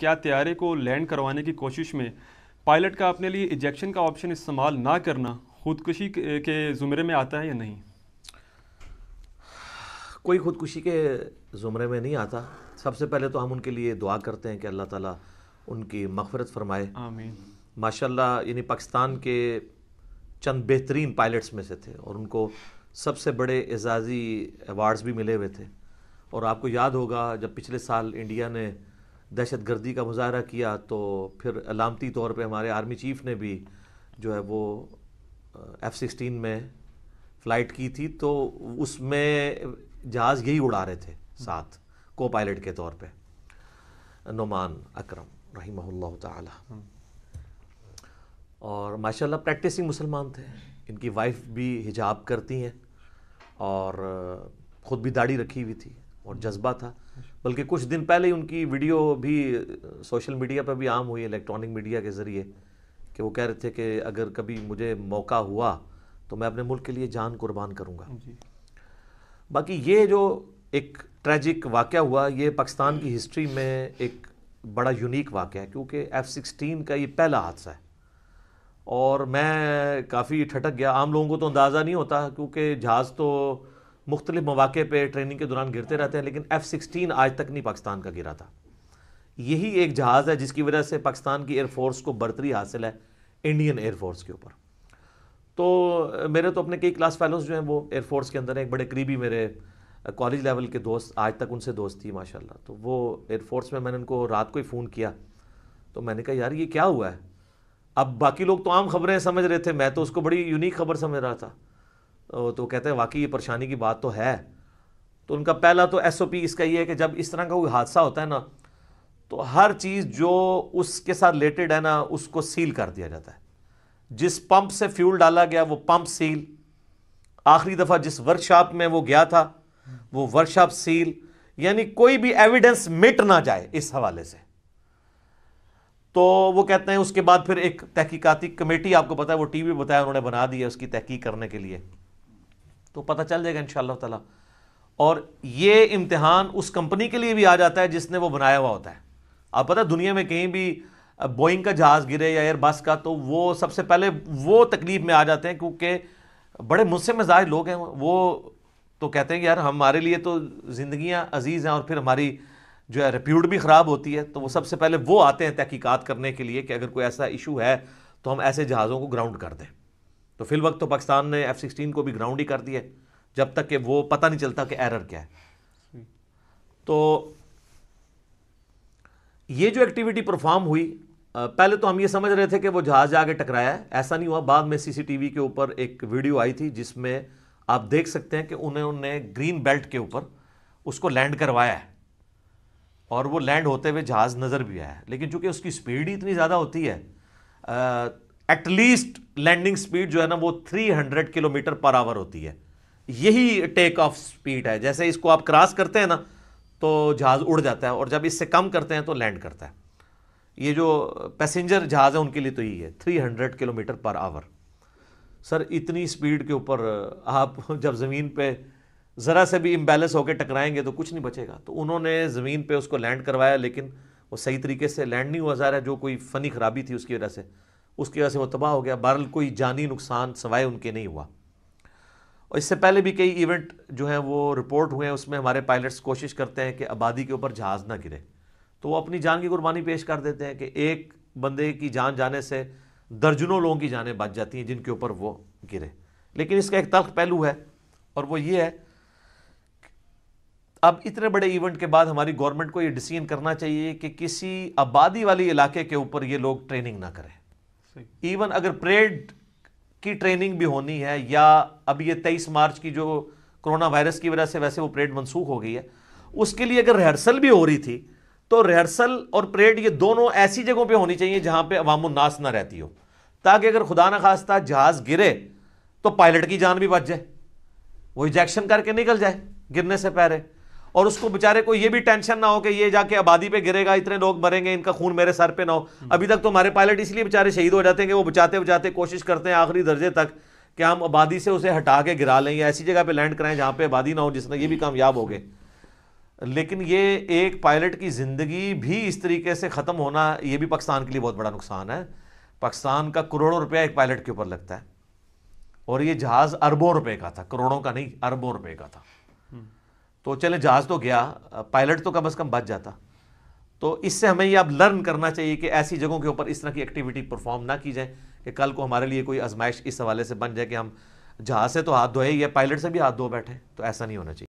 کیا طیارے کو لینڈ کروانے کی کوشش میں پائلٹ کا اپنے لیے ایجیکشن کا آپشن استعمال نہ کرنا خودکشی کے زمرے میں آتا ہے یا نہیں کوئی خودکشی کے زمرے میں نہیں آتا سب سے پہلے تو ہم ان کے لیے دعا کرتے ہیں کہ اللہ تعالیٰ ان کی مغفرت فرمائے ماشاء اللہ یعنی پاکستان کے چند بہترین پائلٹس میں سے تھے اور ان کو سب سے بڑے اعزازی ایوارڈز بھی ملے ہوئے تھے اور آپ کو یاد ہوگا جب پچھلے سال انڈیا نے دہشت گردی کا مظاہرہ کیا تو پھر علامتی طور پہ ہمارے آرمی چیف نے بھی جو ہے وہ ایف سکسٹین میں فلائٹ کی تھی تو اس میں جہاز یہی اڑا رہے تھے ساتھ کو پائلٹ کے طور پہ نعمان اکرم رحمہ اللہ تعالی اور ماشاء اللہ پریکٹسنگ مسلمان تھے ان کی وائف بھی حجاب کرتی ہیں اور خود بھی داڑھی رکھی ہوئی تھی اور جذبہ تھا بلکہ کچھ دن پہلے ہی ان کی ویڈیو بھی سوشل میڈیا پہ بھی عام ہوئی الیکٹرانک ذریعے کہ وہ کہہ رہے تھے کہ اگر کبھی مجھے موقع ہوا تو میں اپنے ملک کے لیے جان قربان کروں گا جی۔ باقی یہ جو ایک ٹریجک واقعہ ہوا یہ پاکستان کی ہسٹری میں ایک بڑا یونیک واقعہ ہے کیونکہ ایف سکسٹین کا یہ پہلا حادثہ ہے اور میں کافی ٹھٹک گیا عام لوگوں کو تو اندازہ نہیں ہوتا کیونکہ جہاز تو مختلف مواقع پہ ٹریننگ کے دوران گرتے رہتے ہیں لیکن ایف سکسٹین آج تک نہیں پاکستان کا گرا تھا یہی ایک جہاز ہے جس کی وجہ سے پاکستان کی ایئر فورس کو برتری حاصل ہے انڈین ایئر فورس کے اوپر تو میرے تو اپنے کئی کلاس فیلوز جو ہیں وہ ایئر فورس کے اندر ہیں ایک بڑے قریبی میرے کالج لیول کے دوست آج تک ان سے دوست تھی ماشاء اللہ تو وہ ایئر فورس میں میں نے ان کو رات کو ہی فون کیا تو میں نے کہا یار یہ کیا ہوا ہے اب باقی لوگ تو عام خبریں سمجھ رہے تھے میں تو اس کو بڑی یونیک خبر سمجھ رہا تھا تو کہتے ہیں واقعی یہ پریشانی کی بات تو ہے تو ان کا پہلا تو ایس او پی اس کا یہ ہے کہ جب اس طرح کا کوئی حادثہ ہوتا ہے نا تو ہر چیز جو اس کے ساتھ ریلیٹڈ ہے نا اس کو سیل کر دیا جاتا ہے جس پمپ سے فیول ڈالا گیا وہ پمپ سیل آخری دفعہ جس ورک شاپ میں وہ گیا تھا وہ ورک شاپ سیل یعنی کوئی بھی ایویڈنس مٹ نہ جائے اس حوالے سے تو وہ کہتے ہیں اس کے بعد پھر ایک تحقیقاتی کمیٹی آپ کو پتا ہے وہ ٹی وی بتایا انہوں نے بنا دی ہے اس کی تحقیق کرنے کے لیے تو پتہ چل جائے گا انشاءاللہ تعالی اللہ تعالیٰ اور یہ امتحان اس کمپنی کے لیے بھی آ جاتا ہے جس نے وہ بنایا ہوا ہوتا ہے آپ پتہ دنیا میں کہیں بھی بوئنگ کا جہاز گرے یا ایئر بس کا تو وہ سب سے پہلے وہ تکلیف میں آ جاتے ہیں کیونکہ بڑے مجھ سے مزاج لوگ ہیں وہ تو کہتے ہیں کہ یار ہمارے لیے تو زندگیاں عزیز ہیں اور پھر ہماری جو ہے ریپیوٹ بھی خراب ہوتی ہے تو وہ سب سے پہلے وہ آتے ہیں تحقیقات کرنے کے لیے کہ اگر کوئی ایسا ایشو ہے تو ہم ایسے جہازوں کو گراؤنڈ کر دیں تو فی الوقت تو پاکستان نے ایف سکسٹین کو بھی گراؤنڈ ہی کر دیا جب تک کہ وہ پتہ نہیں چلتا کہ ایرر کیا ہے تو یہ جو ایکٹیویٹی پرفارم ہوئی پہلے تو ہم یہ سمجھ رہے تھے کہ وہ جہاز جا کے ٹکرایا ہے ایسا نہیں ہوا بعد میں سی سی ٹی وی کے اوپر ایک ویڈیو آئی تھی جس میں آپ دیکھ سکتے ہیں کہ انہوں نے گرین بیلٹ کے اوپر اس کو لینڈ کروایا ہے اور وہ لینڈ ہوتے ہوئے جہاز نظر بھی آیا ہے لیکن چونکہ اس کی سپیڈ ہی اتنی زیادہ ہوتی ہے ایٹ لیسٹ لینڈنگ سپیڈ جو ہے نا وہ 300 کلومیٹر پر آور ہوتی ہے یہی ٹیک آف سپیڈ ہے جیسے اس کو آپ کراس کرتے ہیں نا تو جہاز اڑ جاتا ہے اور جب اس سے کم کرتے ہیں تو لینڈ کرتا ہے یہ جو پیسنجر جہاز ہے ان کے لیے تو یہی ہے 300 کلومیٹر پر آور سر اتنی سپیڈ کے اوپر آپ جب زمین پہ ذرا سے بھی امبیلنس ہو کے ٹکرائیں گے تو کچھ نہیں بچے گا تو انہوں نے زمین پہ اس کو لینڈ کروایا لیکن وہ صحیح طریقے سے لینڈ نہیں ہوا ظاہر ہے جو کوئی فنی خرابی تھی اس کی وجہ سے اس کی وجہ سے وہ تباہ ہو گیا بہرحال کوئی جانی نقصان سوائے ان کے نہیں ہوا اور اس سے پہلے بھی کئی ایونٹ جو ہیں وہ رپورٹ ہوئے ہیں اس میں ہمارے پائلٹس کوشش کرتے ہیں کہ آبادی کے اوپر جہاز نہ گرے تو وہ اپنی جان کی قربانی پیش کر دیتے ہیں کہ ایک بندے کی جان جانے سے درجنوں لوگوں کی جانیں بچ جاتی ہیں جن کے اوپر وہ گرے لیکن اس کا ایک تلخ پہلو ہے اور وہ یہ ہے اب اتنے بڑے ایونٹ کے بعد ہماری گورنمنٹ کو یہ ڈسیزن کرنا چاہیے کہ کسی آبادی والے علاقے کے اوپر یہ لوگ ٹریننگ نہ کریں ایون اگر پریڈ کی ٹریننگ بھی ہونی ہے یا ابھی تیئیس مارچ کی جو کرونا وائرس کی وجہ سے ویسے وہ پریڈ منسوخ ہو گئی ہے اس کے لیے اگر ریہرسل بھی ہو رہی تھی تو ریہرسل اور پریڈ یہ دونوں ایسی جگہوں پہ ہونی چاہیے جہاں پہ عوام الناس نہ رہتی ہو تاکہ اگر خدا نخواستہ جہاز گرے تو پائلٹ کی جان بھی بچ جائے وہ ایجیکشن کر کے نکل جائے گرنے سے پہرے اور اس کو بیچارے کو یہ بھی ٹینشن نہ ہو کہ یہ جا کے آبادی پہ گرے گا اتنے لوگ مریں گے ان کا خون میرے سر پہ نہ ہو ابھی تک تو ہمارے پائلٹ اس لیے بیچارے شہید ہو جاتے ہیں کہ وہ بچاتے بچاتے کوشش کرتے ہیں آخری درجے تک کہ ہم آبادی سے اسے ہٹا کے گرا لیں یا ایسی جگہ پہ لینڈ کرائیں جہاں پہ آبادی نہ ہو جس میں یہ بھی کامیاب ہو گئے لیکن یہ ایک پائلٹ کی زندگی بھی اس طریقے سے ختم ہونا یہ بھی پاکستان کے لیے بہت بڑا نقصان ہے پاکستان کا کروڑوں روپیہ ایک پائلٹ کے اوپر لگتا ہے اور یہ جہاز اربوں روپے کا تھا کروڑوں کا نہیں اربوں روپے کا تھا تو چلیں جہاز تو گیا پائلٹ تو کم از کم بچ جاتا تو اس سے ہمیں یہ اب لرن کرنا چاہیے کہ ایسی جگہوں کے اوپر اس طرح کی ایکٹیویٹی پرفارم نہ کی جائے کہ کل کو ہمارے لیے کوئی ازمائش اس حوالے سے بن جائے کہ ہم جہاز سے تو ہاتھ دھوئے یا پائلٹ سے بھی ہاتھ دھو بیٹھے تو ایسا نہیں ہونا چاہیے